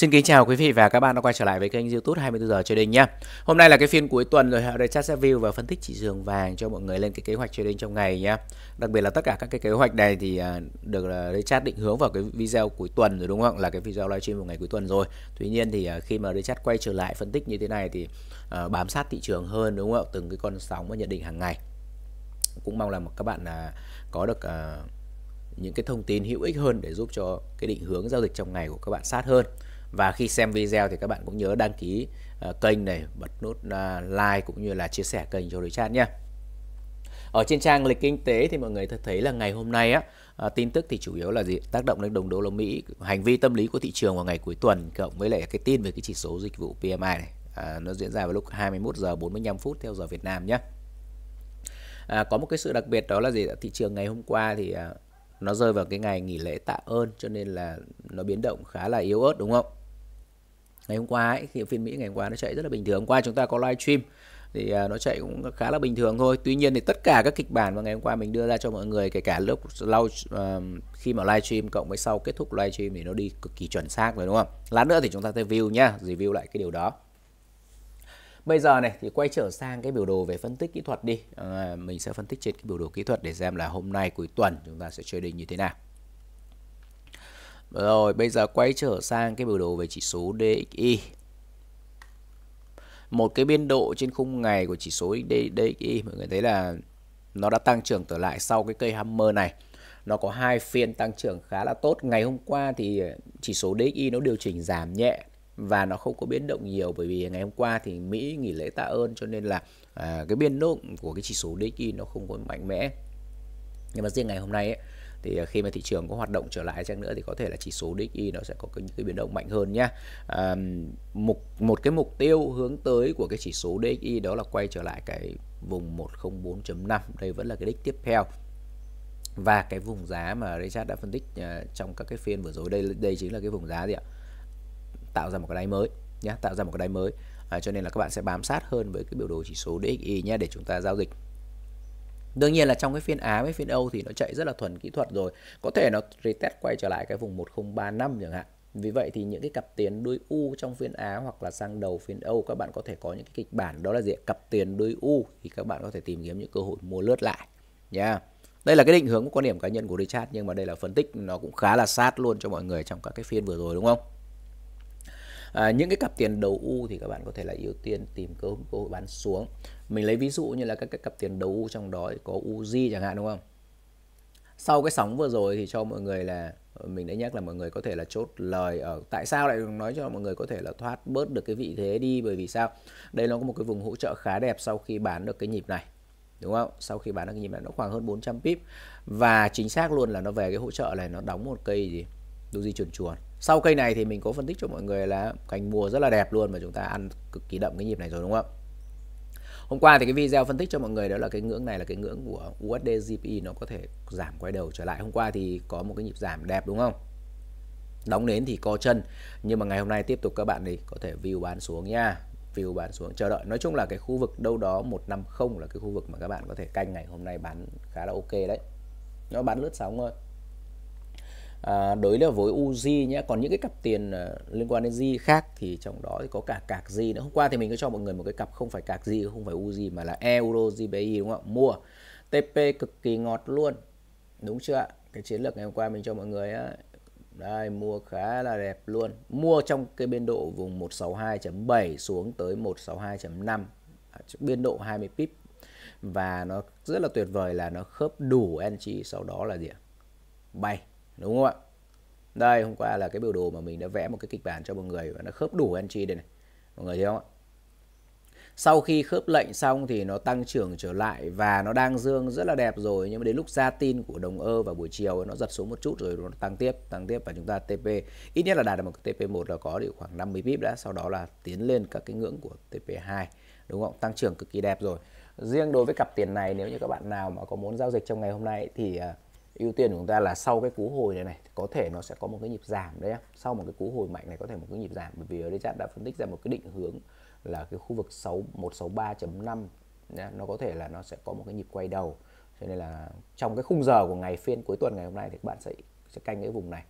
Xin kính chào quý vị và các bạn đã quay trở lại với kênh YouTube 24 giờ trading nhé. Hôm nay là cái phiên cuối tuần rồi, đây chat sẽ view và phân tích chỉ đường vàng cho mọi người lên cái kế hoạch trading trong ngày nhé. Đặc biệt là tất cả các cái kế hoạch này thì à, được đây chat định hướng vào cái video cuối tuần rồi đúng không? Là cái video livestream vào ngày cuối tuần rồi. Tuy nhiên thì à, khi mà đây chat quay trở lại phân tích như thế này thì à, bám sát thị trường hơn đúng không? Từng cái con sóng và nhận định hàng ngày. Cũng mong là các bạn có được những cái thông tin hữu ích hơn để giúp cho cái định hướng giao dịch trong ngày của các bạn sát hơn và khi xem video thì các bạn cũng nhớ đăng ký uh, kênh này bật nút uh, like cũng như là chia sẻ kênh cho Richard nhé ở trên trang lịch kinh tế thì mọi người thấy là ngày hôm nay á à, tin tức thì chủ yếu là gì tác động đến đồng đô la Mỹ hành vi tâm lý của thị trường vào ngày cuối tuần cộng với lại cái tin về cái chỉ số dịch vụ PMI này à, nó diễn ra vào lúc 21 giờ 45 phút theo giờ Việt Nam nhé à, có một cái sự đặc biệt đó là gì thị trường ngày hôm qua thì à, nó rơi vào cái ngày nghỉ lễ tạ ơn cho nên là nó biến động khá là yếu ớt đúng không ngày hôm qua ấy, khi phiên Mỹ ngày hôm qua nó chạy rất là bình thường. Hôm qua chúng ta có live stream thì à, nó chạy cũng khá là bình thường thôi. Tuy nhiên thì tất cả các kịch bản mà ngày hôm qua mình đưa ra cho mọi người kể cả lúc lau khi mà live stream cộng với sau kết thúc live stream thì nó đi cực kỳ chuẩn xác rồi đúng không? Lát nữa thì chúng ta sẽ review nhá, review lại cái điều đó. Bây giờ này thì quay trở sang cái biểu đồ về phân tích kỹ thuật đi. À, mình sẽ phân tích trên cái biểu đồ kỹ thuật để xem là hôm nay cuối tuần chúng ta sẽ chơi trading như thế nào. Rồi, bây giờ quay trở sang cái biểu đồ về chỉ số DXY. Một cái biên độ trên khung ngày của chỉ số DXY mọi người thấy là nó đã tăng trưởng trở lại sau cái cây hammer này. Nó có hai phiên tăng trưởng khá là tốt. Ngày hôm qua thì chỉ số DXY nó điều chỉnh giảm nhẹ và nó không có biến động nhiều bởi vì ngày hôm qua thì Mỹ nghỉ lễ tạ ơn cho nên là à, cái biên độ của cái chỉ số DXY nó không có mạnh mẽ. Nhưng mà riêng ngày hôm nay ấy, thì ờ, khi mà thị trường có hoạt động trở lại chăng nữa thì có thể là chỉ số DXY nó sẽ có những cái biến động mạnh hơn nhá một một cái mục tiêu hướng tới của cái chỉ số DXY đó là quay trở lại cái vùng 104.5 đây vẫn là cái đích tiếp theo và cái vùng giá mà Richard đã phân tích ờ, trong các cái phiên vừa rồi đây đây chính là cái vùng giá gì ạ tạo ra một cái đáy mới nhé tạo ra một cái đáy mới à, cho nên là các bạn sẽ bám sát hơn với cái biểu đồ chỉ số DXY nhé để chúng ta giao dịch Đương nhiên là trong cái phiên Á với phiên Âu thì nó chạy rất là thuần kỹ thuật rồi. Có thể nó retest quay trở lại cái vùng 1035 chẳng hạn. Vì vậy thì những cái cặp tiền đuôi U trong phiên Á hoặc là sang đầu phiên Âu các bạn có thể có những cái kịch bản đó là gì? Cặp tiền đuôi U thì các bạn có thể tìm kiếm những cơ hội mua lướt lại nha. Yeah. Đây là cái định hướng của quan điểm cá nhân của Richard nhưng mà đây là phân tích nó cũng khá là sát luôn cho mọi người trong các cái phiên vừa rồi đúng không? à, những cái cặp tiền đầu u thì các bạn có thể là ưu tiên tìm cơ hội bán xuống mình lấy ví dụ như là các cái cặp tiền đầu u trong đó có uzi chẳng hạn đúng không sau cái sóng vừa rồi thì cho mọi người là mình đã nhắc là mọi người có thể là chốt lời ở tại sao lại nói cho mọi người có thể là thoát bớt được cái vị thế đi bởi vì sao đây nó có một cái vùng hỗ trợ khá đẹp sau khi bán được cái nhịp này đúng không sau khi bán được cái nhịp này nó khoảng hơn 400 pip và chính xác luôn là nó về cái hỗ trợ này nó đóng một cây gì doji chuồn chuồn sau cây này thì mình có phân tích cho mọi người là cành mùa rất là đẹp luôn mà chúng ta ăn cực kỳ đậm cái nhịp này rồi đúng không ạ Hôm qua thì cái video phân tích cho mọi người đó là cái ngưỡng này là cái ngưỡng của USD GPI e, nó có thể giảm quay đầu trở lại. Hôm qua thì có một cái nhịp giảm đẹp đúng không? Đóng nến thì co chân nhưng mà ngày hôm nay tiếp tục các bạn thì có thể view bán xuống nha. View bán xuống chờ đợi. Nói chung là cái khu vực đâu đó 150 là cái khu vực mà các bạn có thể canh ngày hôm nay bán khá là ok đấy. Nó bán lướt sóng thôi à, đấy là với UZ nhé còn những cái cặp tiền à, liên quan đến Z khác thì trong đó thì có cả cạc Di nữa hôm qua thì mình có cho mọi người một cái cặp không phải cạc Di không phải UZ mà là Euro JPY đúng không ạ mua TP cực kỳ ngọt luôn đúng chưa ạ cái chiến lược ngày hôm qua mình cho mọi người á đây mua khá là đẹp luôn mua trong cái biên độ vùng 162.7 xuống tới 162.5 à, biên độ 20 pip và nó rất là tuyệt vời là nó khớp đủ entry sau đó là gì ạ bay đúng không ạ đây hôm qua là cái biểu đồ mà mình đã vẽ một cái kịch bản cho mọi người và nó khớp đủ entry đây này mọi người thấy không ạ sau khi khớp lệnh xong thì nó tăng trưởng trở lại và nó đang dương rất là đẹp rồi nhưng mà đến lúc ra tin của đồng ơ vào buổi chiều nó giật xuống một chút rồi nó tăng tiếp tăng tiếp và chúng ta TP ít nhất là đạt được một cái TP1 là có được khoảng 50 pip đã sau đó là tiến lên các cái ngưỡng của TP2 đúng không tăng trưởng cực kỳ đẹp rồi riêng đối với cặp tiền này nếu như các bạn nào mà có muốn giao dịch trong ngày hôm nay thì à, ưu tiên của chúng ta là sau cái cú hồi này này có thể nó sẽ có một cái nhịp giảm đấy sau một cái cú hồi mạnh này có thể một cái nhịp giảm bởi vì ở đây chat đã phân tích ra một cái định hướng là cái khu vực 6 163.5 nó có thể là nó sẽ có một cái nhịp quay đầu cho nên là trong cái khung giờ của ngày phiên cuối tuần ngày hôm nay thì các bạn sẽ sẽ canh cái vùng này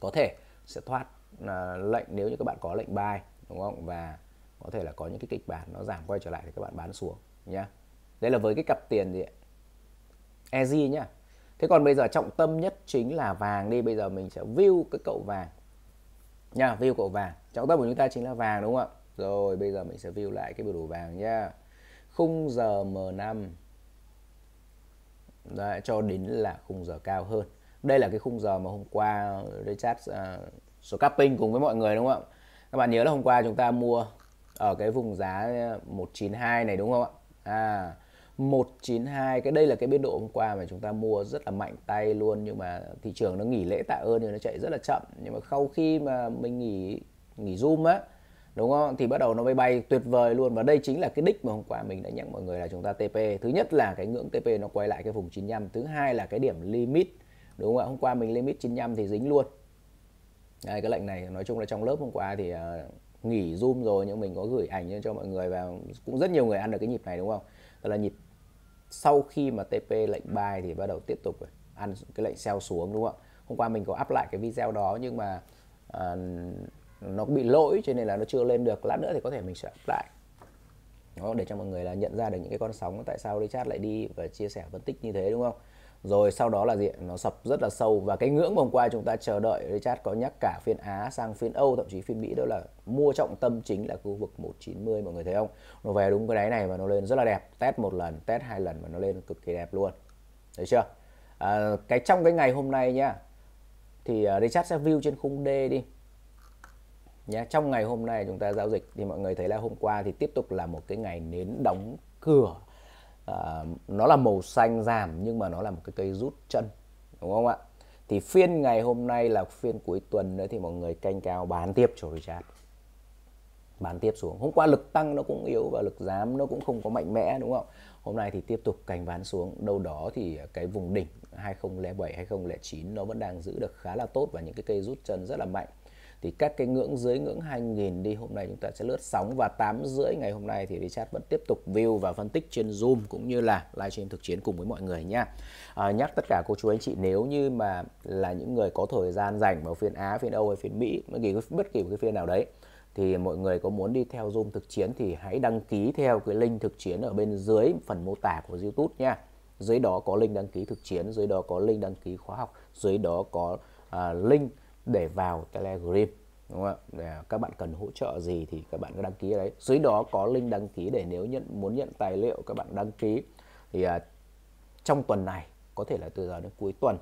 có thể sẽ thoát à, lệnh nếu như các bạn có lệnh buy đúng không và có thể là có những cái kịch bản nó giảm quay trở lại thì các bạn bán xuống nhá đây là với cái cặp tiền gì EZ nhá thế còn bây giờ trọng tâm nhất chính là vàng đi bây giờ mình sẽ view cái cậu vàng nha view cậu vàng trọng tâm của chúng ta chính là vàng đúng không ạ rồi bây giờ mình sẽ view lại cái biểu đồ vàng nha khung giờ M5 Đấy, cho đến là khung giờ cao hơn đây là cái khung giờ mà hôm qua Richard uh, số capping cùng với mọi người đúng không ạ các bạn nhớ là hôm qua chúng ta mua ở cái vùng giá 192 này đúng không ạ à 192 cái đây là cái biên độ hôm qua mà chúng ta mua rất là mạnh tay luôn nhưng mà thị trường nó nghỉ lễ tạ ơn thì nó chạy rất là chậm nhưng mà sau khi mà mình nghỉ nghỉ zoom á đúng không thì bắt đầu nó bay bay tuyệt vời luôn và đây chính là cái đích mà hôm qua mình đã nhắc mọi người là chúng ta TP thứ nhất là cái ngưỡng TP nó quay lại cái vùng 95 thứ hai là cái điểm limit đúng không ạ hôm qua mình limit 95 thì dính luôn Đây, cái lệnh này nói chung là trong lớp hôm qua thì uh, nghỉ zoom rồi nhưng mình có gửi ảnh cho mọi người và cũng rất nhiều người ăn được cái nhịp này đúng không tức là nhịp sau khi mà TP lệnh buy thì bắt đầu tiếp tục ăn cái lệnh sell xuống đúng không ạ hôm qua mình có up lại cái video đó nhưng mà uh, nó bị lỗi cho nên là nó chưa lên được lát nữa thì có thể mình sẽ up lại đó để cho mọi người là nhận ra được những cái con sóng tại sao đi chat lại đi và chia sẻ phân tích như thế đúng không rồi sau đó là gì nó sập rất là sâu và cái ngưỡng hôm qua chúng ta chờ đợi Richard có nhắc cả phiên Á sang phiên Âu thậm chí phiên Mỹ đó là mua trọng tâm chính là khu vực 190 mọi người thấy không nó về đúng cái đáy này và nó lên rất là đẹp test một lần test hai lần và nó lên cực kỳ đẹp luôn thấy chưa à, cái trong cái ngày hôm nay nhá thì uh, Richard sẽ view trên khung D đi nhá trong ngày hôm nay chúng ta giao dịch thì mọi người thấy là hôm qua thì tiếp tục là một cái ngày nến đóng cửa Ờ, nó là màu xanh giảm nhưng mà nó là một cái cây rút chân đúng không ạ thì phiên ngày hôm nay là phiên cuối tuần đấy thì mọi người canh cao bán tiếp cho Richard bán tiếp xuống hôm qua lực tăng nó cũng yếu và lực giảm nó cũng không có mạnh mẽ đúng không hôm nay thì tiếp tục cành bán xuống đâu đó thì cái vùng đỉnh 2007 2009 nó vẫn đang giữ được khá là tốt và những cái cây rút chân rất là mạnh thì các cái ngưỡng dưới ngưỡng 2000 đi hôm nay chúng ta sẽ lướt sóng và 8 rưỡi ngày hôm nay thì Richard vẫn tiếp tục view và phân tích trên Zoom cũng như là livestream thực chiến cùng với mọi người nha à, nhắc tất cả cô chú anh chị nếu như mà là những người có thời gian dành vào phiên Á phiên Âu hay phiên Mỹ bất kỳ bất kỳ một cái phiên nào đấy thì mọi người có muốn đi theo Zoom thực chiến thì hãy đăng ký theo cái link thực chiến ở bên dưới phần mô tả của YouTube nha. Dưới đó có link đăng ký thực chiến, dưới đó có link đăng ký khóa học, dưới đó có uh, link để vào Telegram đúng không ạ? Để các bạn cần hỗ trợ gì thì các bạn đăng ký ở đấy. Dưới đó có link đăng ký để nếu nhận muốn nhận tài liệu các bạn đăng ký thì à, trong tuần này có thể là từ giờ đến cuối tuần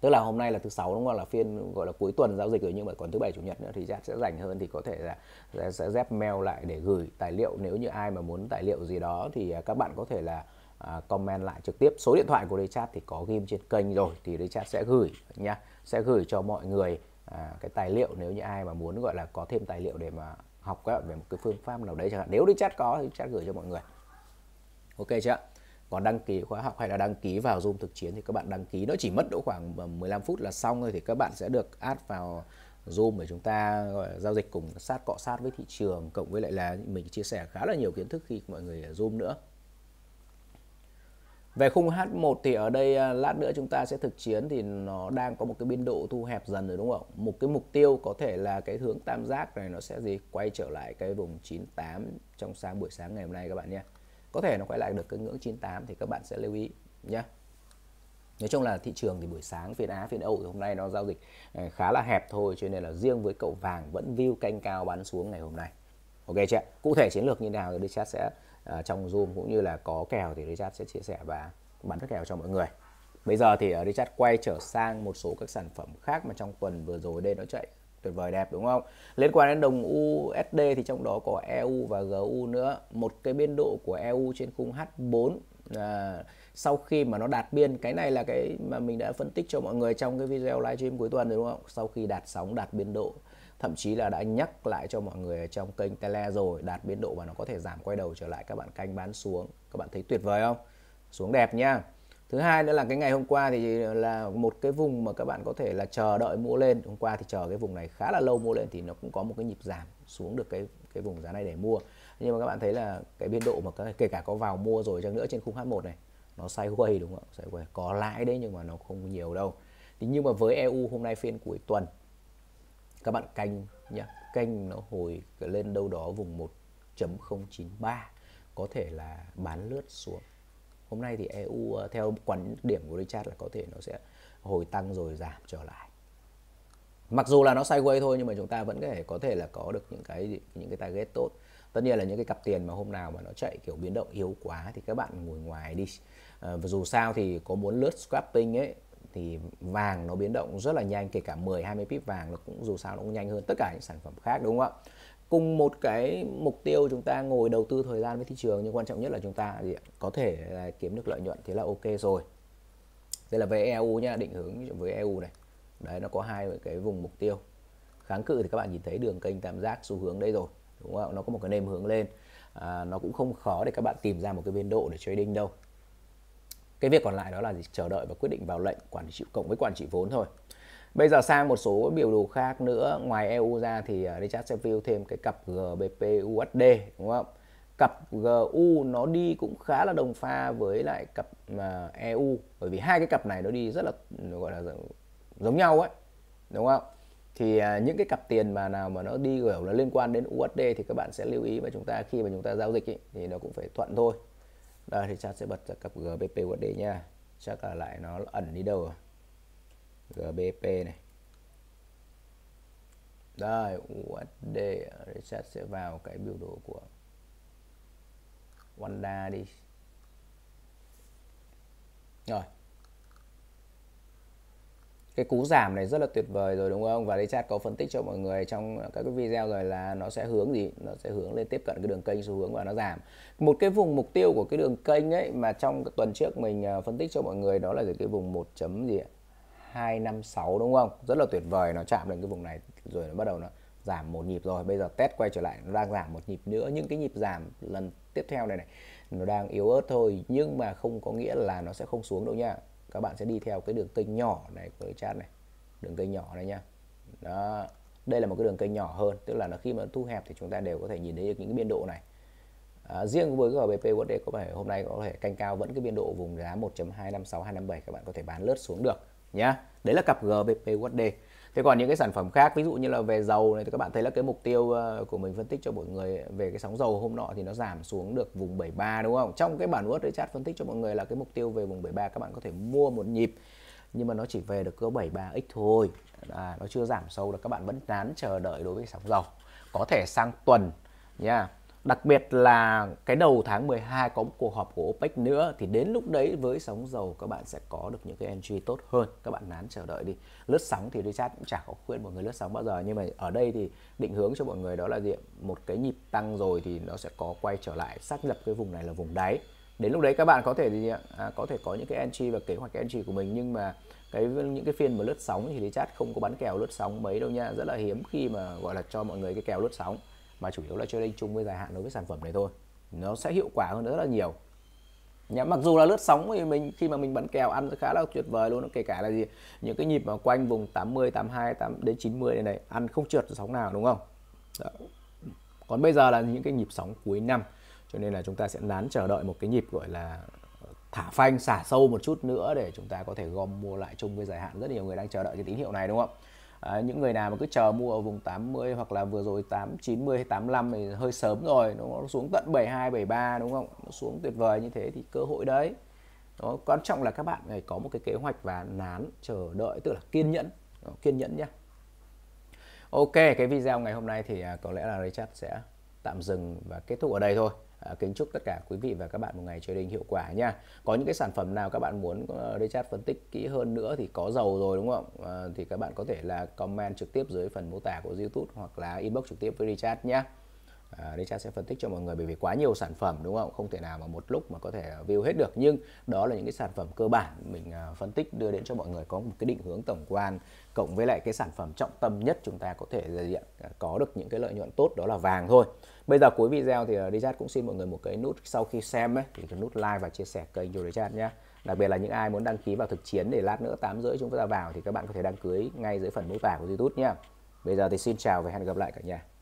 tức là hôm nay là thứ sáu đúng không là phiên gọi là cuối tuần giao dịch rồi nhưng mà còn thứ bảy chủ nhật nữa thì Zep sẽ rảnh hơn thì có thể là sẽ Zep mail lại để gửi tài liệu nếu như ai mà muốn tài liệu gì đó thì à, các bạn có thể là à, comment lại trực tiếp số điện thoại của Rechat thì có ghim trên kênh rồi thì Rechat sẽ gửi nha sẽ gửi cho mọi người à, cái tài liệu nếu như ai mà muốn gọi là có thêm tài liệu để mà học các về một cái phương pháp nào đấy chẳng hạn nếu đi chat có thì chat gửi cho mọi người ok chưa còn đăng ký khóa học hay là đăng ký vào Zoom thực chiến thì các bạn đăng ký nó chỉ mất độ khoảng 15 ờ, phút là xong rồi thì các bạn sẽ được add vào Zoom để chúng ta gọi là giao dịch cùng sát cọ sát với thị trường cộng với lại là mình chia sẻ khá là nhiều kiến thức khi mọi người ở Zoom nữa về khung H1 thì ở đây à, lát nữa chúng ta sẽ thực chiến thì nó đang có một cái biên độ thu hẹp dần rồi đúng không? Một cái mục tiêu có thể là cái hướng tam giác này nó sẽ gì? Quay trở lại cái vùng 98 trong sáng buổi sáng ngày hôm nay các bạn nhé. Có thể nó quay lại được cái ngưỡng 98 thì các bạn sẽ lưu ý nhé. Nói chung là thị trường thì buổi sáng phiên Á phiên Âu thì hôm nay nó giao dịch à, khá là hẹp thôi cho nên là riêng với cậu vàng vẫn view canh cao bán xuống ngày hôm nay. Ok chưa? Cụ thể chiến lược như nào thì Đức Chat sẽ À, trong Zoom cũng như là có kèo thì Richard sẽ chia sẻ và bán các kèo cho mọi người. Bây giờ thì uh, Richard quay trở sang một số các sản phẩm khác mà trong tuần vừa rồi đây nó chạy tuyệt vời đẹp đúng không? Liên quan đến đồng USD thì trong đó có EU và GU nữa. Một cái biên độ của EU trên khung H4 à, sau khi mà nó đạt biên cái này là cái mà mình đã phân tích cho mọi người trong cái video livestream cuối tuần đúng không? Sau khi đạt sóng đạt biên độ thậm chí là đã nhắc lại cho mọi người trong kênh tele rồi đạt biên độ và nó có thể giảm quay đầu trở lại các bạn canh bán xuống các bạn thấy tuyệt vời không xuống đẹp nha thứ hai nữa là cái ngày hôm qua thì là một cái vùng mà các bạn có thể là chờ đợi mua lên hôm qua thì chờ cái vùng này khá là lâu mua lên thì nó cũng có một cái nhịp giảm xuống được cái cái vùng giá này để mua nhưng mà các bạn thấy là cái biên độ mà kể cả có vào mua rồi chăng nữa trên khung H1 này nó quay đúng không sideways có lãi đấy nhưng mà nó không nhiều đâu thì nhưng mà với EU hôm nay phiên cuối tuần các bạn canh nhé canh nó hồi lên đâu đó vùng 1.093 có thể là bán lướt xuống hôm nay thì EU ờ, theo quan điểm của Richard là có thể nó sẽ hồi tăng rồi giảm trở lại mặc dù là nó sideways thôi nhưng mà chúng ta vẫn có thể có thể là có được những cái những cái target tốt tất nhiên là những cái cặp tiền mà hôm nào mà nó chạy kiểu biến động yếu quá thì các bạn ngồi ngoài đi à, dù sao thì có muốn lướt scrapping ấy thì vàng nó biến động rất là nhanh kể cả 10 20 pip vàng nó cũng dù sao nó cũng nhanh hơn tất cả những sản phẩm khác đúng không ạ cùng một cái mục tiêu chúng ta ngồi đầu tư thời gian với thị trường nhưng quan trọng nhất là chúng ta có thể kiếm được lợi nhuận thế là ok rồi đây là về EU nha định hướng với EU này đấy nó có hai cái vùng mục tiêu kháng cự thì các bạn nhìn thấy đường kênh tam giác xu hướng đây rồi đúng không nó có một cái nêm hướng lên à, nó cũng không khó để các bạn tìm ra một cái biên độ để trading đâu cái việc còn lại đó là gì chờ đợi và quyết định vào lệnh quản trị cộng với quản trị vốn thôi bây giờ sang một số biểu đồ khác nữa ngoài EU ra thì à, Richard sẽ view thêm cái cặp GBP USD đúng không cặp GU nó đi cũng khá là đồng pha với lại cặp mà EU bởi vì hai cái cặp này nó đi rất là gọi là giống nhau ấy đúng không thì à, những cái cặp tiền mà nào mà nó đi kiểu là liên quan đến USD thì các bạn sẽ lưu ý và chúng ta khi mà chúng ta giao dịch ý, thì nó cũng phải thuận thôi đây thì chat sẽ bật ra cặp GBP USD nha chắc là lại nó ẩn đi đâu à GBP này đây USD Richard sẽ vào cái biểu đồ của Wanda đi rồi cái cú giảm này rất là tuyệt vời rồi đúng không và chat có phân tích cho mọi người trong các cái video rồi là nó sẽ hướng gì nó sẽ hướng lên tiếp cận cái đường kênh xu hướng và nó giảm một cái vùng mục tiêu của cái đường kênh ấy mà trong tuần trước mình à, phân tích cho mọi người đó là cái vùng 1 chấm gì ạ 256 đúng không rất là tuyệt vời nó chạm lên cái vùng này rồi nó bắt đầu nó giảm một nhịp rồi bây giờ test quay trở lại nó đang giảm một nhịp nữa những cái nhịp giảm lần tiếp theo này này nó đang yếu ớt thôi nhưng mà không có nghĩa là nó sẽ không xuống đâu nha các bạn sẽ đi theo cái đường kênh nhỏ này của chat này đường kênh nhỏ này nha đó đây là một cái đường kênh nhỏ hơn tức là nó khi mà thu hẹp thì chúng ta đều có thể nhìn thấy những cái biên độ này à, riêng với GBP USD có thể hôm nay có thể canh cao vẫn cái biên độ vùng giá 1.256257 các bạn có thể bán lướt xuống được nhá đấy là cặp GBP USD thế còn những cái sản phẩm khác ví dụ như là về dầu này thì các bạn thấy là cái mục tiêu ờ, của mình phân tích cho mọi người về cái sóng dầu hôm nọ thì nó giảm xuống được vùng 73 đúng không trong cái bản word đấy chat phân tích cho mọi người là cái mục tiêu về vùng 73 các bạn có thể mua một nhịp nhưng mà nó chỉ về được cỡ 73x thôi à, nó chưa giảm sâu là các bạn vẫn nán chờ đợi đối với sóng dầu có thể sang tuần nha yeah Đặc biệt là cái đầu tháng 12 có một cuộc họp của OPEC nữa thì đến lúc đấy với sóng dầu các bạn sẽ có được những cái entry tốt hơn. Các bạn nán chờ đợi đi. Lướt sóng thì Richard cũng chả có khuyên mọi người lướt sóng bao giờ nhưng mà ở đây thì định hướng cho mọi người đó là gì? Một cái nhịp tăng rồi thì nó sẽ có quay trở lại xác lập cái vùng này là vùng đáy. Đến lúc đấy các bạn có thể gì ạ? À, có thể có những cái entry và kế hoạch cái entry của mình nhưng mà cái những cái phiên mà lướt sóng thì Richard không có bán kèo lướt sóng mấy đâu nha, rất là hiếm khi mà gọi là cho mọi người cái kèo lướt sóng mà chủ yếu là trading chung với dài hạn đối với sản phẩm này thôi nó sẽ hiệu quả hơn rất là nhiều Nhá, mặc dù là lướt sóng thì mình khi mà mình bắn kèo ăn khá là tuyệt vời luôn kể cả là gì những cái nhịp mà quanh vùng 80 82 8 đến 90 này này ăn không trượt sóng nào đúng không Đó. còn bây giờ là những cái nhịp sóng cuối năm cho nên là chúng ta sẽ nán chờ đợi một cái nhịp gọi là thả phanh xả sâu một chút nữa để chúng ta có thể gom mua lại chung với dài hạn rất nhiều người đang chờ đợi cái tín hiệu này đúng không À, những người nào mà cứ chờ mua ở vùng 80 hoặc là vừa rồi 8 90 hay 85 thì hơi sớm rồi đúng không? nó xuống tận 72 73 đúng không nó xuống tuyệt vời như thế thì cơ hội đấy đó quan trọng là các bạn phải có một cái kế hoạch và nán chờ đợi tức là kiên nhẫn đó, kiên nhẫn nhá Ok cái video ngày hôm nay thì à, có lẽ là Richard sẽ tạm dừng và kết thúc ở đây thôi Ờ, kính chúc tất cả quý vị và các bạn một ngày trời đình hiệu quả nha có những cái sản phẩm nào các bạn muốn ờ, Richard phân tích kỹ hơn nữa thì có dầu rồi đúng không ờ, thì các bạn có thể là comment trực tiếp dưới phần mô tả của YouTube hoặc là inbox trực tiếp với Richard nhé à, Richard sẽ phân tích cho mọi người bởi vì quá nhiều sản phẩm đúng không không thể nào mà một lúc mà có thể view hết được nhưng đó là những cái sản phẩm cơ bản mình à, phân tích đưa đến cho mọi người có một cái định hướng tổng quan cộng với lại cái sản phẩm trọng tâm nhất chúng ta có thể diện à, có được những cái lợi nhuận tốt đó là vàng thôi bây giờ cuối video thì à, Richard cũng xin mọi người một cái nút sau khi xem ấy thì cái nút like và chia sẻ kênh cho Richard nhé đặc biệt là những ai muốn đăng ký vào thực chiến để lát nữa 8 rưỡi chúng ta vào thì các bạn có thể đăng ký ngay dưới phần mô tả của YouTube nhé bây giờ thì xin chào và hẹn gặp lại cả nhà